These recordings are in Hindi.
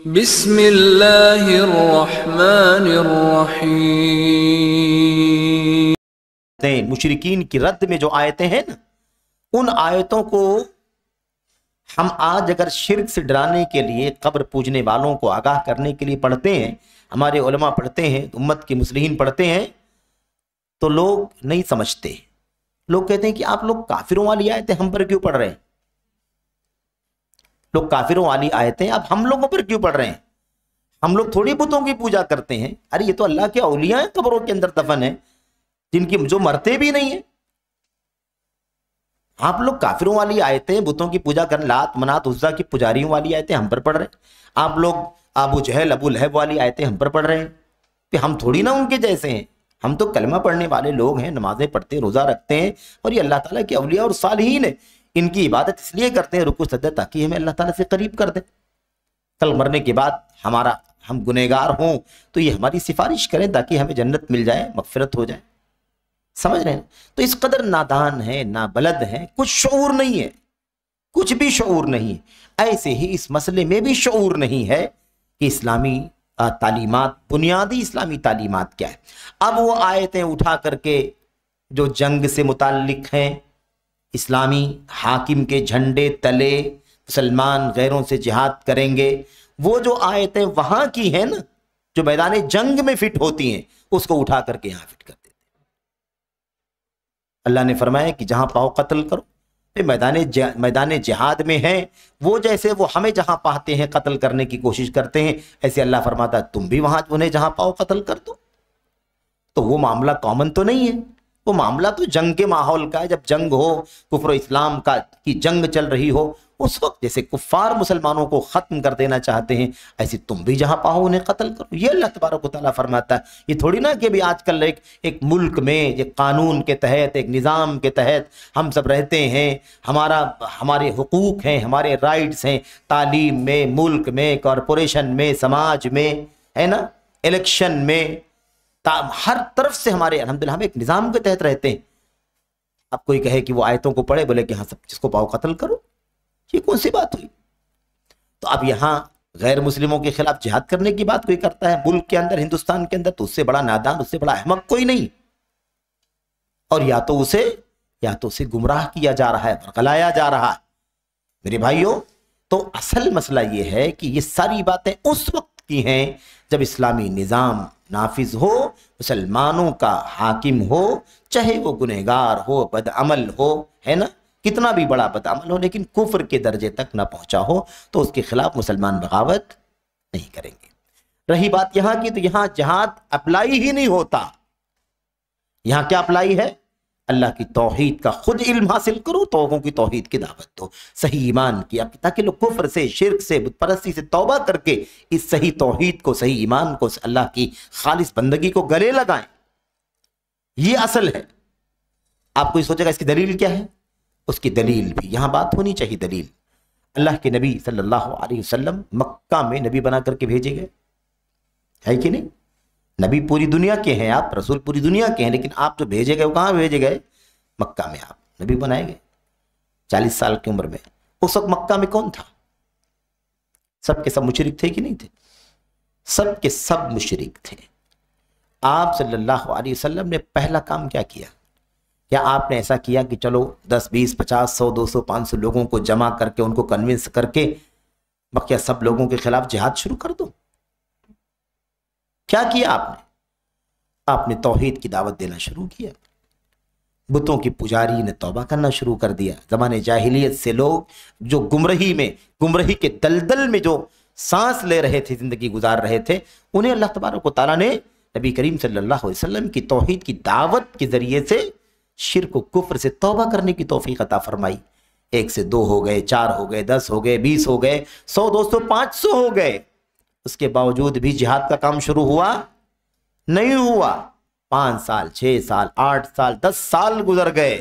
बिस्मिल्लाहिर्रहमानिर्रहीम मुशरकिन की रद्द में जो आयतें हैं ना उन आयतों को हम आज अगर शिरक से डराने के लिए कब्र पूजने वालों को आगाह करने के लिए पढ़ते हैं हमारे उलमा पढ़ते हैं उम्मत के मुसलिन पढ़ते हैं तो लोग नहीं समझते लोग कहते हैं कि आप लोग काफिरों वाली आयतें हम पर क्यों पढ़ रहे हैं लोग काफिरों वाली आयतें अब हम लोगों पर क्यों पढ़ रहे हैं हम लोग थोड़ी बुतों की पूजा करते हैं अरे ये तो अल्लाह के अलिया हैं कब्रों के अंदर दफन है जिनकी जो मरते भी नहीं है आप लोग काफिरों वाली आयतें बुतों की पूजा कर लात मनात उज्जा की पुजारियों वाली आयतें हम पर पढ़ रहे हैं आप लोग आबू जहल अबू लहब वाली आयतें हम पर पढ़ रहे हैं कि हम थोड़ी ना उनके जैसे हैं हम तो कलमा पढ़ने वाले लोग हैं नमाजें पढ़ते रोज़ा रखते हैं और ये अल्लाह ताला के अवलिया और सालहीन है इनकी इबादत इसलिए करते हैं रुकू सदर ताकि हमें अल्लाह ताला से करीब कर दे कल मरने के बाद हमारा हम गुनहगार हों तो ये हमारी सिफारिश करें ताकि हमें जन्नत मिल जाए मगफरत हो जाए समझ रहे हैं तो इस कदर नादान है ना बलद है कुछ शूर नहीं है कुछ भी शूर नहीं है ऐसे ही इस मसले में भी शूर नहीं है कि इस्लामी तालीमत बुनियादी इस्लामी तालीमत क्या है अब वो आयतें उठा करके जो जंग से मुतक हैं इस्लामी हाकिम के झंडे तले मुसलमान गैरों से जिहाद करेंगे वो जो आयतें वहाँ की हैं ना जो मैदान जंग में फिट होती हैं उसको उठा करके यहाँ फिट कर देते अल्लाह ने फरमाया कि जहाँ पाओ कत्ल करो मैदान मैदान जिहाद में हैं वो जैसे वो हमें जहाँ पाते हैं कत्ल करने की कोशिश करते हैं ऐसे अल्लाह फरमाता तुम भी वहाँ उन्हें जहाँ पाओ कत्ल कर दो तो वो मामला कॉमन तो नहीं है तो मामला तो जंग के माहौल का है जब जंग हो कुफर इस्लाम का की जंग चल रही हो उस वक्त जैसे कुफार मुसलमानों को ख़त्म कर देना चाहते हैं ऐसे तुम भी जहां पाओ उन्हें कत्ल करो ये अल्लाह तबारक ताली फरमाता है ये थोड़ी ना कि अभी आजकल एक एक मुल्क में एक कानून के तहत एक निज़ाम के तहत हम सब रहते हैं हमारा हमारे हकूक़ हैं हमारे राइट्स हैं तालीम में मुल्क में कॉरपोरेशन में समाज में है ना इलेक्शन में हर तरफ से हमारे अलहमदिल्ला हम एक निज़ाम के तहत रहते हैं आप कोई कहे कि वो आयतों को पढ़े बोले कि हाँ सब जिसको पाओ कत्ल करो ये कौन सी बात हुई तो अब यहाँ गैर मुस्लिमों के खिलाफ जिहाद करने की बात कोई करता है मुल्क के अंदर हिंदुस्तान के अंदर तो उससे बड़ा नादान उससे बड़ा अहमक कोई नहीं और या तो उसे या तो उसे गुमराह किया जा रहा है बरगलाया जा रहा है मेरे भाइयों तो असल मसला ये है कि ये सारी बातें उस वक्त की हैं जब इस्लामी निज़ाम नाफिज हो मुसलमानों का हाकिम हो चाहे वो गुनहगार हो बदअमल हो है ना कितना भी बड़ा बदअमल हो लेकिन कुफर के दर्जे तक ना पहुंचा हो तो उसके खिलाफ मुसलमान बगावत नहीं करेंगे रही बात यहां की तो यहां जहाद अप्लाई ही नहीं होता यहां क्या अप्लाई है अल्लाह की तोहहीद का खुद इल्म हासिल करो तोहों की तोहहीद की दावत दो सही ईमान की ताकि लोग कुफर से शिरक से बुतपरस्ती से तोबा करके इस सही तोहहीद को सही ईमान को अल्लाह की खालिश बंदगी को गले लगाएं ये असल है आपको ये सोचेगा इसकी दलील क्या है उसकी दलील भी यहाँ बात होनी चाहिए दलील अल्लाह के नबी सल्लल्लाहु अलैहि वसल्लम मक्का में नबी बना करके भेजे गए है कि नहीं नबी पूरी दुनिया के हैं आप रसूल पूरी दुनिया के हैं लेकिन आप जो भेजे गए वो कहाँ भेजे गए मक्का में आप नबी बनाए गए चालीस साल की उम्र में उस वक्त मक्का में कौन था सब के सब मुशरक थे कि नहीं थे सब के सब मुशरक थे आप सल्लल्लाहु अलैहि वसल्लम ने पहला काम क्या किया क्या आपने ऐसा किया कि चलो दस बीस पचास सौ दो सौ पाँच सौ लोगों को जमा करके उनको कन्विंस करके बकिया सब लोगों के खिलाफ जिहाद शुरू कर दो क्या किया आपने आपने तोहेद की दावत देना शुरू किया बुतों की पुजारी ने तौबा करना शुरू कर दिया ज़माने जाहिलियत से लोग जो गुमरही में गुमरही के दलदल में जो सांस ले रहे थे ज़िंदगी गुजार रहे थे उन्हें अल्लाह तबारक तारा ने नबी करीम सल्लल्लाहु अलैहि वसल्लम की तोहद की दावत के ज़रिए से शिर को कुफर से तौबा करने की तोफ़ी अता फरमाई एक से दो हो गए चार हो गए दस हो गए बीस हो गए सौ दो सौ पाँच सौ हो गए उसके बावजूद भी जिहाद का काम शुरू हुआ नहीं हुआ पांच साल छह साल आठ साल दस साल गुजर गए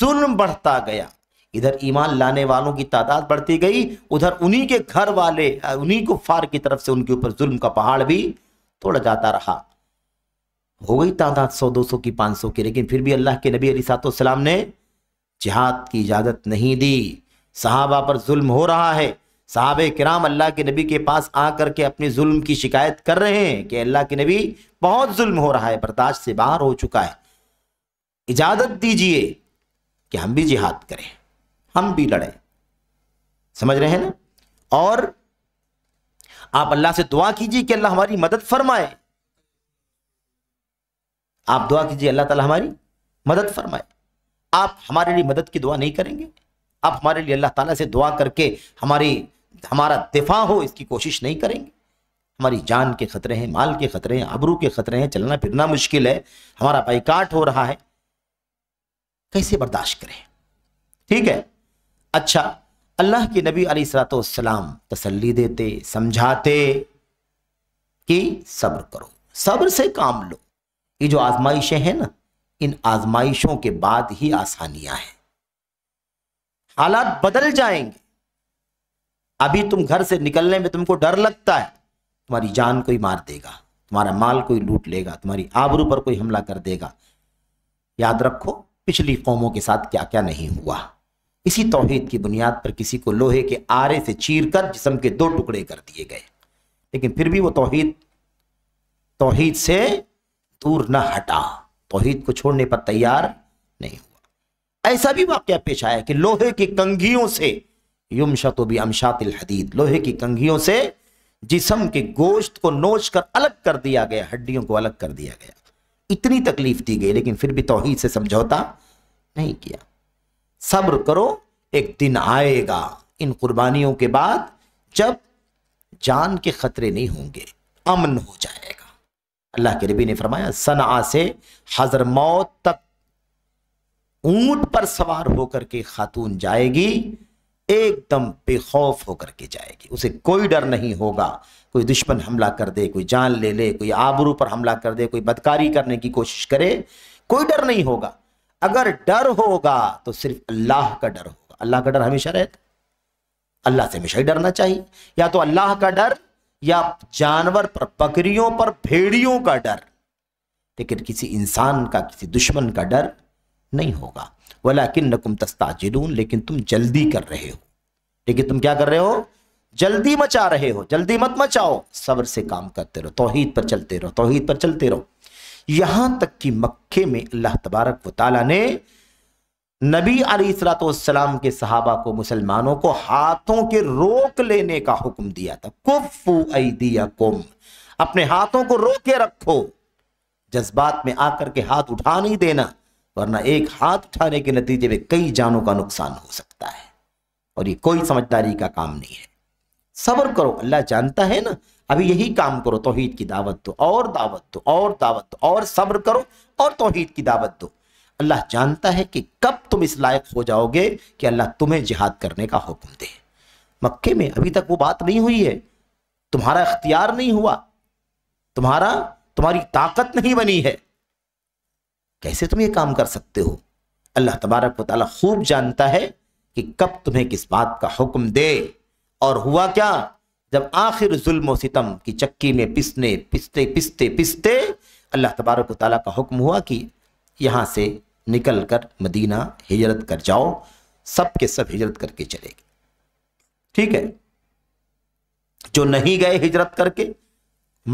जुल्म बढ़ता गया इधर ईमान लाने वालों की तादाद बढ़ती गई उधर उन्हीं के घर वाले उन्हीं को फार की तरफ से उनके ऊपर जुल्म का पहाड़ भी तोड़ा जाता रहा हो गई तादाद सौ दो सौ की पाँच सौ की लेकिन फिर भी अल्लाह के नबी अली सातोसलाम ने जिहाद की इजाज़त नहीं दी सहाबा पर जुल्म हो रहा है साहब कराम अल्लाह के नबी के पास आ के अपने जुल्म की शिकायत कर रहे हैं कि अल्लाह के नबी बहुत जुल्म हो रहा है बर्दाश्त से बाहर हो चुका है इजाज़त दीजिए कि हम भी जिहाद करें हम भी लड़ें समझ रहे हैं ना और आप अल्लाह से दुआ कीजिए कि अल्लाह हमारी मदद फरमाए आप दुआ कीजिए अल्लाह ताला हमारी मदद फरमाए आप हमारे लिए मदद की दुआ नहीं करेंगे आप हमारे लिए अल्लाह ताला से दुआ करके हमारी हमारा दिफा हो इसकी कोशिश नहीं करेंगे हमारी जान के खतरे हैं माल के खतरे हैं आबरू के खतरे हैं चलना फिरना मुश्किल है हमारा बाइकाट हो रहा है कैसे बर्दाश्त करें ठीक है अच्छा अल्लाह के नबी अली सलाम तसल्ली देते समझाते कि सब्र करो सब्र से काम लो ये जो आजमाइशें हैं ना इन आजमाइशों के बाद ही आसानियां हैं हालात बदल जाएंगे अभी तुम घर से निकलने में तुमको डर लगता है तुम्हारी जान कोई मार देगा तुम्हारा माल कोई लूट लेगा तुम्हारी आबरू पर कोई हमला कर देगा याद रखो पिछली कौमों के साथ क्या क्या नहीं हुआ इसी तोहहीद की बुनियाद पर किसी को लोहे के आरे से चीर कर जिसम के दो टुकड़े कर दिए गए लेकिन फिर भी वो तोहहीद तोहहीद से दूर न हटा तोहहीद को छोड़ने पर तैयार नहीं हुआ ऐसा भी वाक्य पेश आया कि लोहे की कंघियों से युमशत भी अमशातिल हदीद लोहे की कंघियों से जिसम के गोश्त को नोच कर अलग कर दिया गया हड्डियों को अलग कर दिया गया इतनी तकलीफ दी गई लेकिन फिर भी तोहहीद से समझौता नहीं किया सब्र करो एक दिन आएगा इन कुर्बानियों के बाद जब जान के खतरे नहीं होंगे अमन हो जाएगा अल्लाह के रबी ने फरमाया सना से हजर मौत तक ऊंट पर सवार होकर के खातून जाएगी एकदम बेखौफ होकर के जाएगी उसे कोई डर नहीं होगा कोई दुश्मन हमला कर दे कोई जान ले ले कोई आबरू पर हमला कर दे कोई बदकारी करने की कोशिश करे कोई डर नहीं होगा अगर डर होगा तो सिर्फ अल्लाह का डर होगा अल्लाह का डर हमेशा रहता अल्लाह से हमेशा ही डरना चाहिए या तो अल्लाह का डर या जानवर पर बकरियों पर भेड़ियों का डर लेकिन किसी इंसान का किसी दुश्मन का डर नहीं होगा वाला किन नकुम तस्ताजिलून लेकिन तुम जल्दी कर रहे हो लेकिन तुम क्या कर रहे हो जल्दी मचा रहे हो जल्दी मत मचाओ सब्र से काम करते रहो तोहहीद पर चलते रहो तोहहीद पर चलते रहो यहां तक कि मक्के में अल्लाह तबारक वाली ने नबी अलीसलाम के सहाबा को मुसलमानों को हाथों के रोक लेने का हुक्म दिया था कुफू कुम अपने हाथों को रोके रखो जज्बात में आकर के हाथ उठा नहीं देना वरना एक हाथ उठाने के नतीजे में कई जानों का नुकसान हो सकता है और ये कोई समझदारी का काम नहीं है सबर करो अल्लाह जानता है ना अभी यही काम करो तोहहीद की दावत दो और दावत दो और दावत दो और सब्र करो और तोहहीद की दावत दो अल्लाह जानता है कि कब तुम इस लायक हो जाओगे कि अल्लाह तुम्हें जिहाद करने का हुक्म दे मक्के में अभी तक वो बात नहीं हुई है तुम्हारा इख्तियार नहीं हुआ तुम्हारा तुम्हारी ताकत नहीं बनी है कैसे तुम ये काम कर सकते हो अल्लाह तबारक वाली खूब जानता है कि कब तुम्हें किस बात का हुक्म दे और हुआ क्या जब आखिर जुल्म सितम की चक्की में पिसने पिसते पिसते पिसते अल्लाह तबारक ताली का हुक्म हुआ कि यहाँ से निकल कर मदीना हिजरत कर जाओ सब के सब हिजरत करके चले गए ठीक है जो नहीं गए हिजरत करके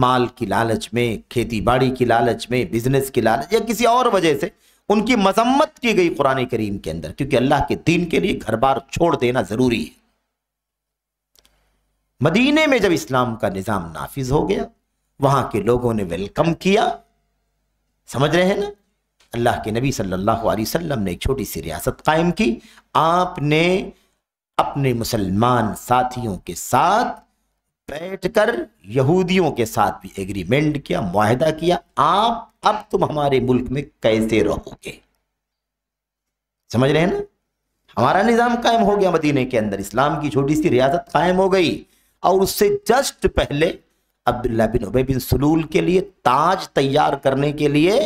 माल की लालच में खेती बाड़ी की लालच में बिजनेस की लालच या किसी और वजह से उनकी मजम्मत की गई कुरान करीम के अंदर क्योंकि अल्लाह के दीन के लिए घर बार छोड़ देना ज़रूरी है मदीने में जब इस्लाम का निज़ाम नाफिज हो गया वहां के लोगों ने वेलकम किया समझ रहे हैं ना अल्लाह के नबी सल्लल्लाहु अलैहि वसल्लम ने एक छोटी सी रियासत कायम की आपने अपने मुसलमान साथियों के साथ बैठकर यहूदियों के साथ भी एग्रीमेंट किया माहदा किया आप अब तुम हमारे मुल्क में कैसे रहोगे समझ रहे हैं ना हमारा निज़ाम कायम हो गया मदीने के अंदर इस्लाम की छोटी सी रियासत कायम हो गई और उससे जस्ट पहले अब्दुल्ला बिन उबे बिन सलूल के लिए ताज तैयार करने के लिए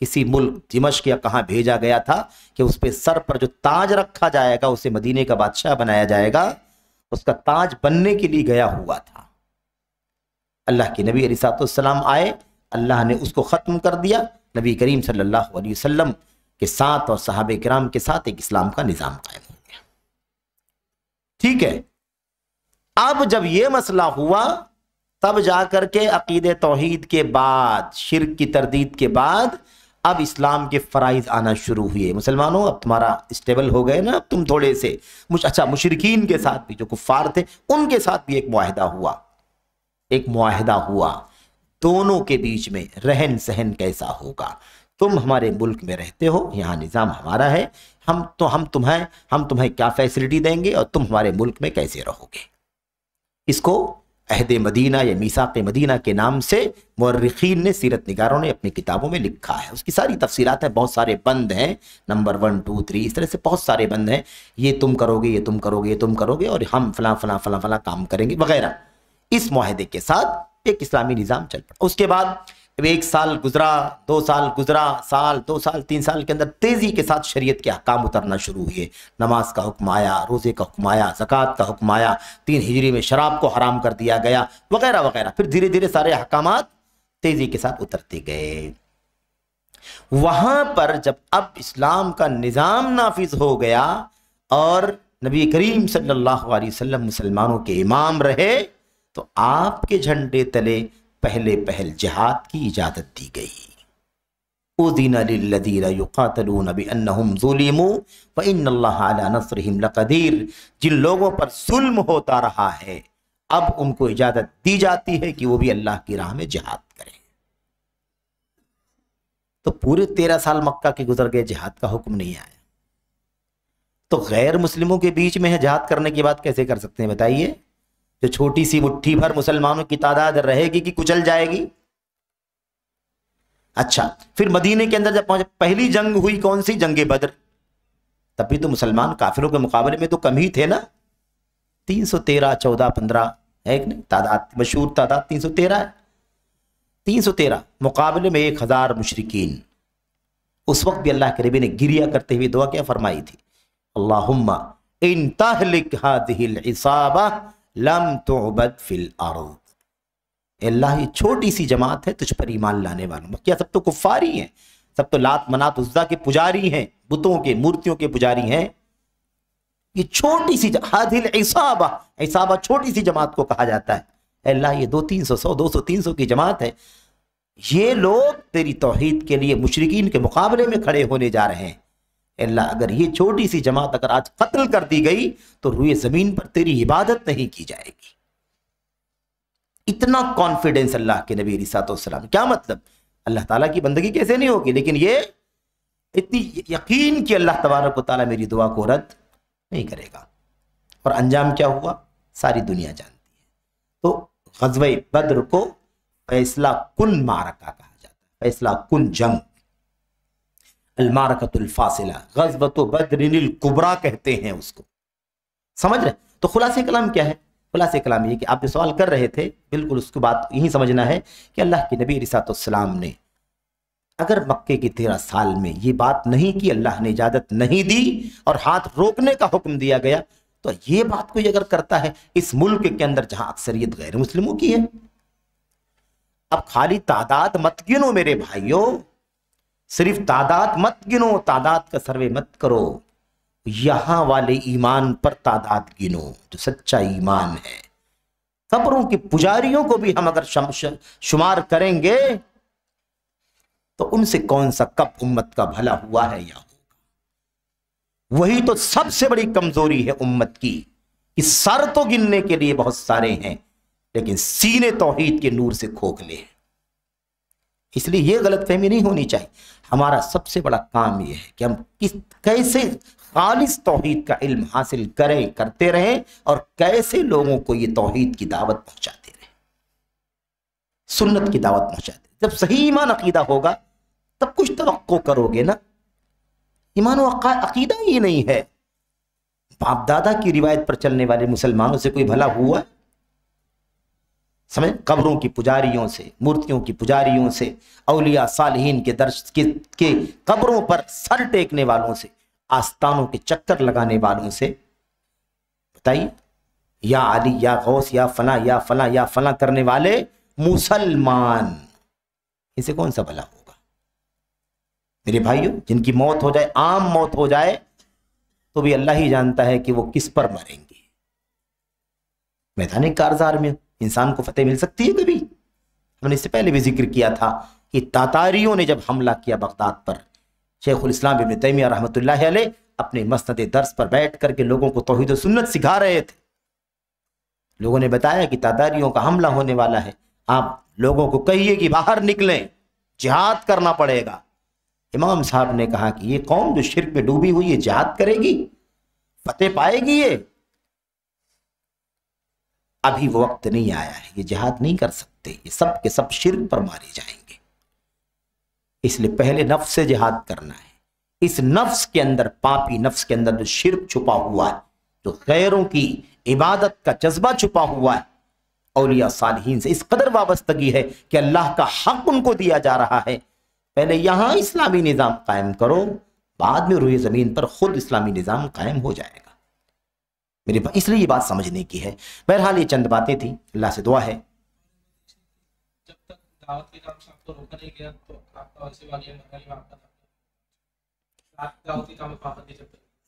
किसी मुल्क जिमश या कहा भेजा गया था कि उस पर सर पर जो ताज रखा जाएगा उसे मदीने का बादशाह बनाया जाएगा उसका ताज बनने के लिए गया हुआ था अल्लाह के नबी अली सलाम आए अल्लाह ने उसको ख़त्म कर दिया नबी करीम सल्लल्लाहु अलैहि वसल्लम के साथ और साहब कराम के साथ एक इस्लाम का निज़ाम कायम हो गया ठीक है अब जब ये मसला हुआ तब जा कर के अकीद तोहद के बाद शिरक की तरदीद के बाद अब इस्लाम के फ़रज़ आना शुरू हुए मुसलमानों अब तुम्हारा स्टेबल हो गए ना अब तुम थोड़े से मुझ अच्छा मुशरकिन के साथ भी जो कुफ़ार थे उनके साथ भी एक माहदा हुआ एक माहदा हुआ दोनों के बीच में रहन सहन कैसा होगा तुम हमारे मुल्क में रहते हो यहाँ निज़ाम हमारा है हम तो हम तुम्हें हम तुम्हें क्या फैसिलिटी देंगे और तुम हमारे मुल्क में कैसे रहोगे इसको अहद मदीना या मीसाक मदीना के नाम से मर्रखीन ने सीरत निगारों ने अपनी किताबों में लिखा है उसकी सारी तफसीत है बहुत सारे बंद हैं नंबर वन टू थ्री इस तरह से बहुत सारे बंद हैं ये तुम करोगे ये तुम करोगे ये तुम करोगे और हम फला फला फला फला काम करेंगे वगैरह इस माहदे के साथ एक इस्लामी निज़ाम चल पड़ा उसके बाद अब एक साल गुजरा दो साल गुजरा साल दो साल तीन साल के अंदर तेज़ी के साथ शरीयत के अहकाम उतरना शुरू हुए नमाज का हुक्म आया रोज़े का हुक्म आया जक़ात का हुक्म आया तीन हिजरी में शराब को हराम कर दिया गया वगैरह वगैरह फिर धीरे धीरे सारे अहकाम तेज़ी के साथ उतरते गए वहां पर जब अब इस्लाम का निज़ाम नाफिज हो गया और नबी करीम सल्लल्लाहु अलैहि वसल्लम मुसलमानों के इमाम रहे तो आपके झंडे तले पहले पहल जहाद की इजाज़त दी गई जिन लोगों पर जुल्म होता रहा है अब उनको इजाज़त दी जाती है कि वो भी अल्लाह की राह में जिहाद करें तो पूरे तेरह साल मक्का के गुजर गए जिहाद का हुक्म नहीं आया तो गैर मुस्लिमों के बीच में है जहाद करने की बात कैसे कर सकते हैं बताइए तो छोटी सी मुट्ठी भर मुसलमानों की तादाद रहेगी कि कुचल जाएगी अच्छा फिर मदीने के अंदर जब पहुंचे पहली जंग हुई कौन सी जंग बद्र तब भी तो मुसलमान काफिरों के मुकाबले में तो कम ही थे ना तीन सौ तेरह चौदह पंद्रह है कि नहीं तादाद मशहूर तादाद तीन सौ तेरह है तीन सौ तेरह मुकाबले में एक हज़ार मुशरकिन उस वक्त भी अल्लाह के नबी ने गिरिया करते हुए दुआ क्या फरमाई थी अल्लाह इन तहलिक लम तोबद फिल आरो अल्लाह छोटी सी जमात है तुझ पर ईमान लाने वालों क्या सब तो कुफारी हैं सब तो लात मनात उज्जा के पुजारी हैं बुतों के मूर्तियों के पुजारी हैं ये छोटी सी हादिल ऐसाबा ऐसाबा छोटी सी जमात को कहा जाता है अल्लाह ये दो तीन सौ सौ दो सौ तीन सौ की जमात है ये लोग तेरी तोहहीद के लिए मुशरकिन के मुकाबले में खड़े होने जा रहे हैं अल्लाह अगर ये छोटी सी जमात अगर आज कत्ल कर दी गई तो रुए जमीन पर तेरी इबादत नहीं की जाएगी इतना कॉन्फिडेंस अल्लाह के नबी रिसातम क्या मतलब अल्लाह ताला की बंदगी कैसे नहीं होगी लेकिन ये इतनी यकीन कि अल्लाह तबारक ताला मेरी दुआ को रद्द नहीं करेगा और अंजाम क्या हुआ सारी दुनिया जानती है तो गजब बद्र को फैसला कुन मारका कहा जाता है फैसला कुन जंग अलमारकतुल्फासिला गजबत कुबरा कहते हैं उसको समझ रहे तो खुलासे कलाम क्या है खुलासे कलाम ये कि आप जो सवाल कर रहे थे बिल्कुल उसको बात यही समझना है कि अल्लाह के नबी रिसातम ने अगर मक्के के तेरह साल में ये बात नहीं की अल्लाह ने इजाज़त नहीं दी और हाथ रोकने का हुक्म दिया गया तो ये बात कोई अगर करता है इस मुल्क के अंदर जहां अक्सरियत गैर मुस्लिमों की है अब खाली तादाद मत गिनो मेरे भाइयों सिर्फ तादाद मत गिनो तादाद का सर्वे मत करो यहां वाले ईमान पर तादाद गिनो जो सच्चा ईमान है कब्रों के पुजारियों को भी हम अगर शुमार करेंगे तो उनसे कौन सा कब उम्मत का भला हुआ है या होगा वही तो सबसे बड़ी कमजोरी है उम्मत की कि सर तो गिनने के लिए बहुत सारे हैं लेकिन सीने तोहीद के नूर से खोखले हैं इसलिए ये गलत फहमी नहीं होनी चाहिए हमारा सबसे बड़ा काम यह है कि हम किस कैसे खालिस तोहहीद का इल्म हासिल करें करते रहें और कैसे लोगों को ये तोहहीद की दावत पहुंचाते रहें सुन्नत की दावत पहुंचाते जब सही ईमान अकीदा होगा तब कुछ तो करोगे ना ईमान अकीदा ही नहीं है बाप दादा की रिवायत पर चलने वाले मुसलमानों से कोई भला हुआ है समझ कब्रों की पुजारियों से मूर्तियों की पुजारियों से अलिया सालहीन के दर्श के, के कब्रों पर सर टेकने वालों से आस्थानों के चक्कर लगाने वालों से बताइए या अली या गौस या फला या फला या फला करने वाले मुसलमान इसे कौन सा भला होगा मेरे भाइयों जिनकी मौत हो जाए आम मौत हो जाए तो भी अल्लाह ही जानता है कि वो किस पर मरेंगे मैदानिक कारजार में इंसान को फतेह मिल सकती है कभी हमने इससे पहले भी जिक्र किया था कि तातारियों ने जब हमला किया बगदाद पर शेखुल इस्लाम इबन तैमिया रहमत अपने मसनद दर्स पर बैठ करके लोगों को तोहद सुन्नत सिखा रहे थे लोगों ने बताया कि तातारियों का हमला होने वाला है आप लोगों को कहिए कि बाहर निकलें जिहाद करना पड़ेगा इमाम साहब ने कहा कि ये कौम जो शिरक में डूबी हुई है जिहाद करेगी फतेह पाएगी ये अभी वो वक्त नहीं आया है ये जिहाद नहीं कर सकते ये सब के सब शिरक पर मारे जाएंगे इसलिए पहले नफ्स से जिहाद करना है इस नफ्स के अंदर पापी नफ्स के अंदर जो शिरक छुपा हुआ है जो गैरों की इबादत का जज्बा छुपा हुआ है औलिया सालहीन से इस कदर वाबस्तगी है कि अल्लाह का हक उनको दिया जा रहा है पहले यहां इस्लामी निज़ाम कायम करो बाद में रुई ज़मीन पर खुद इस्लामी निज़ाम कायम हो जाएगा मेरे भाई इसलिए ये बात समझने की है बहरहाल ये चंद बातें थी अल्लाह से दुआ है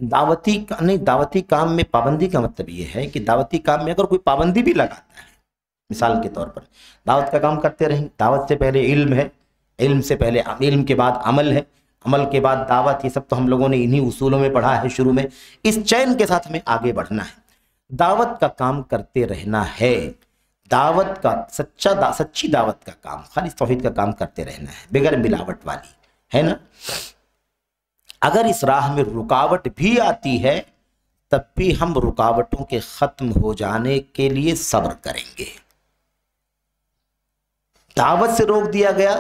दावती नहीं दावती काम में पाबंदी का मतलब ये है कि दावती काम में अगर कोई पाबंदी भी लगाता है मिसाल के तौर पर दावत का काम करते रहें दावत से पहले इल्म है इल्म से पहले इल्म के बाद अमल है अमल के बाद दावत ये सब तो हम लोगों ने इन्हीं उसूलों में पढ़ा है शुरू में इस चयन के साथ हमें आगे बढ़ना है दावत का काम करते रहना है दावत का सच्चा दा, सच्ची दावत का काम खाली तोहिद का काम करते रहना है बगैर मिलावट वाली है ना अगर इस राह में रुकावट भी आती है तब भी हम रुकावटों के ख़त्म हो जाने के लिए सब्र करेंगे दावत से रोक दिया गया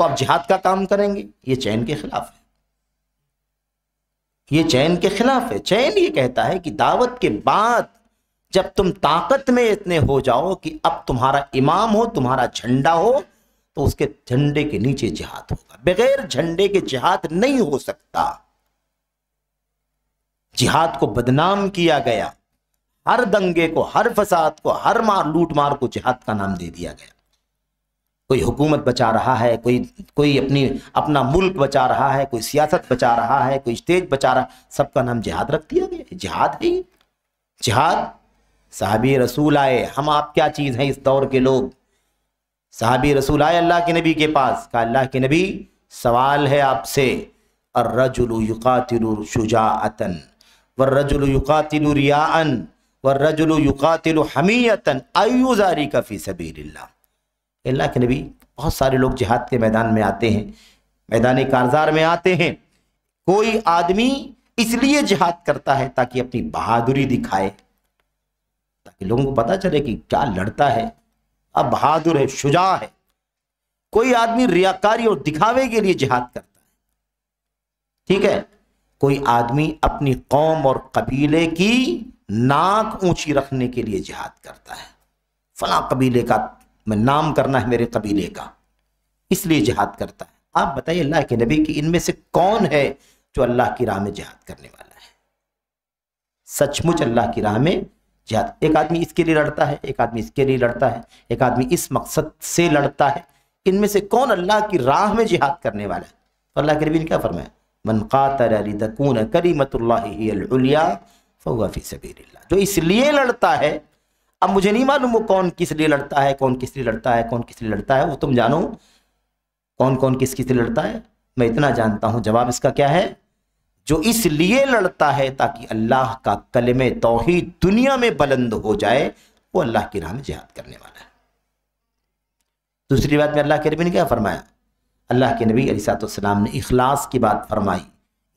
तो आप जिहाद का काम करेंगे ये चैन के खिलाफ है ये चैन के खिलाफ है चैन ये कहता है कि दावत के बाद जब तुम ताकत में इतने हो जाओ कि अब तुम्हारा इमाम हो तुम्हारा झंडा हो तो उसके झंडे के नीचे जिहाद होगा बगैर झंडे के जिहाद नहीं हो सकता जिहाद को बदनाम किया गया हर दंगे को हर फसाद को हर मार लूट मार को जिहाद का नाम दे दिया गया कोई हुकूमत बचा रहा है कोई कोई अपनी अपना मुल्क बचा रहा है कोई सियासत बचा रहा है कोई स्टेज बचा रहा है सबका नाम जिहाद रख दिया गया जिहाद है जिहाद साहबी रसूल आए हम आप क्या चीज़ हैं इस दौर के लोग साहबी रसूल आए अल्लाह के नबी के पास कहा अल्लाह के नबी सवाल है आपसे अर्रजुलुकातिल शुजाअतन वर्रजुलुकातिल आयुजारी वर्रजुलुकातिल हमीयतन अयुजारी का फ़ी अल्लाह के नबी बहुत सारे लोग जिहाद के मैदान में आते हैं मैदान कारजार में आते हैं कोई आदमी इसलिए जिहाद करता है ताकि अपनी बहादुरी दिखाए ताकि लोगों को पता चले कि क्या लड़ता है अब बहादुर है शुजा है कोई आदमी रियाकारी और दिखावे के लिए जिहाद करता है ठीक है कोई आदमी अपनी कौम और कबीले की नाक ऊंची रखने के लिए जिहाद करता है फला कबीले का मैं नाम करना है मेरे कबीले का इसलिए जिहाद करता है आप बताइए अल्लाह के नबी कि इनमें से कौन है जो अल्लाह की राह में जिहाद करने वाला है सचमुच अल्लाह की राह में जिहाद एक आदमी इसके लिए लड़ता है एक आदमी इसके लिए लड़ता है एक आदमी इस मकसद से लड़ता है इनमें से कौन अल्लाह की राह में जिहाद करने वाला है तो अल्लाह के नबी ने क्या फरमाया मन कातरकून जो इसलिए लड़ता है अब मुझे नहीं मालूम वो कौन किस लिए लड़ता है कौन किस लिए लड़ता है कौन किस लिए लड़ता है वो तुम जानो कौन कौन किस किस लिए लड़ता है मैं इतना जानता हूँ जवाब इसका क्या है जो इसलिए लड़ता है ताकि अल्लाह का कलम तोहहीद दुनिया में बुलंद हो जाए वो अल्लाह की राह में जिहाद करने वाला है दूसरी बात में अल्लाह के नबी ने क्या फरमाया अल्लाह के नबी अलीसलाम ने इखलास की बात फरमाई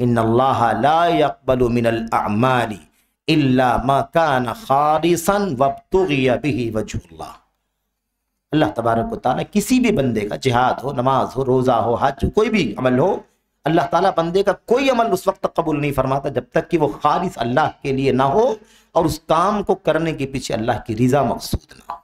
इन अल्लाह लाबल मिनल अमारी अल्लाह तबारक किसी भी बंदे का जिहाद हो नमाज हो रोज़ा हो हज हो कोई भी अमल हो अल्लाह ताला बंदे का कोई अमल उस वक्त कबूल नहीं फरमाता जब तक कि वो खारिज अल्लाह के लिए ना हो और उस काम को करने के पीछे अल्लाह की रजा मकसूद ना हो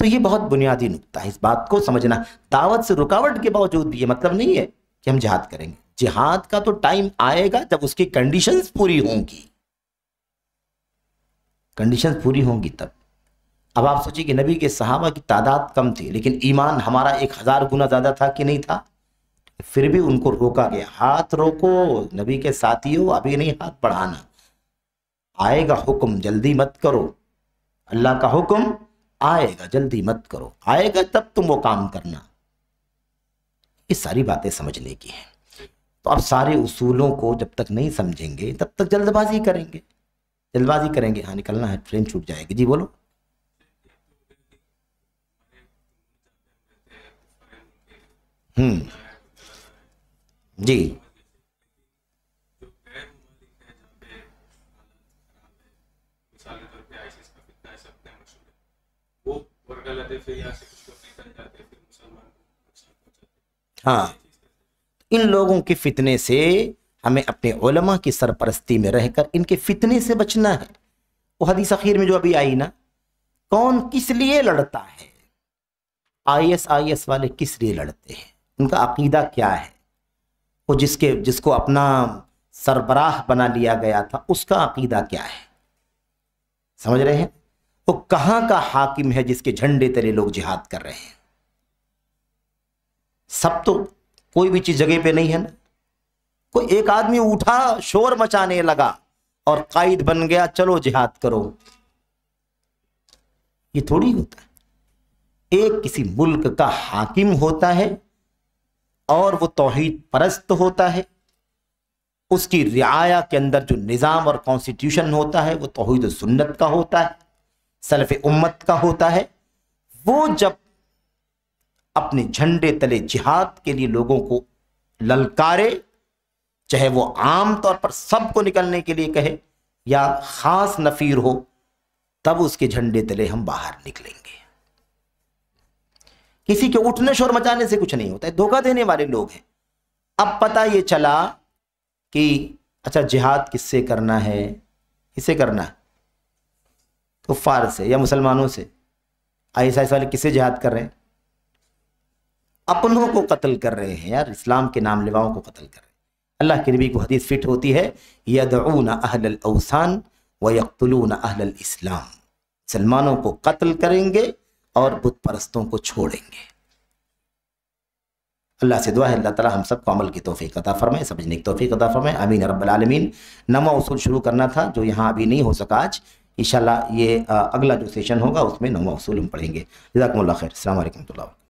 तो ये बहुत बुनियादी नुकता है इस बात को समझना दावत से रुकावट के बावजूद भी ये मतलब नहीं है कि हम जहाद करेंगे जिहाद का तो टाइम आएगा जब उसकी कंडीशंस पूरी होंगी कंडीशंस पूरी होंगी तब अब आप सोचिए कि नबी के सहाबा की तादाद कम थी लेकिन ईमान हमारा एक हज़ार गुना ज़्यादा था कि नहीं था फिर भी उनको रोका गया हाथ रोको नबी के साथियों अभी नहीं हाथ बढ़ाना आएगा हुक्म जल्दी मत करो अल्लाह का हुक्म आएगा जल्दी मत करो आएगा तब तुम वो काम करना ये सारी बातें समझने की हैं तो आप सारे उसूलों को जब तक नहीं समझेंगे तब तक जल्दबाजी करेंगे जल्दबाजी करेंगे हाँ निकलना है ट्रेन छूट जाएगी जी बोलो हम्म जी हाँ इन लोगों के फितने से हमें अपने उलमा की सरपरस्ती में रहकर इनके फितने से बचना है वो हदीस अखीर में जो अभी आई ना कौन किस लिए लड़ता है आई एस आई एस वाले किस लिए लड़ते हैं उनका अकीदा क्या है वो जिसके जिसको अपना सरबराह बना लिया गया था उसका अकीदा क्या है समझ रहे हैं वो कहाँ का हाकिम है जिसके झंडे तले लोग जिहाद कर रहे हैं सब तो कोई भी चीज जगह पे नहीं है ना कोई एक आदमी उठा शोर मचाने लगा और कायद बन गया चलो जिहाद करो ये थोड़ी होता है एक किसी मुल्क का हाकिम होता है और वो तोहहीद परस्त होता है उसकी रियाया के अंदर जो निज़ाम और कॉन्स्टिट्यूशन होता है वो तोहहीद सुन्नत का होता है सलफ़ उम्मत का होता है वो जब अपने झंडे तले जिहाद के लिए लोगों को ललकारे चाहे वो आम तौर पर सबको निकलने के लिए कहे या खास नफीर हो तब उसके झंडे तले हम बाहर निकलेंगे किसी के उठने शोर मचाने से कुछ नहीं होता है धोखा देने वाले लोग हैं अब पता ये चला कि अच्छा जिहाद किससे करना है किसे करना है कुफार से या मुसलमानों से आईसा वाले किससे जिहाद कर रहे हैं अपनों को कत्ल कर रहे हैं यार इस्लाम के नाम लिवाओं को कत्ल कर रहे हैं अल्लाह के नबी को हदीस फिट होती है यदऊन अहल अवसान व यकतलून अहल इस्लाम सलमानों को कत्ल करेंगे और बुत परस्तों को छोड़ेंगे अल्लाह से दुआ है अल्लाह ताला हम को अमल की तोफ़ी कता फरमाए समझने की तोफ़ी कता फरमाए अमीन रबालमीन नमा उसूल शुरू करना था जो यहाँ अभी नहीं हो सका आज इन ये अगला जो सेशन होगा उसमें नमा उसूल हम पढ़ेंगे जजाकमल खैर अल्लाम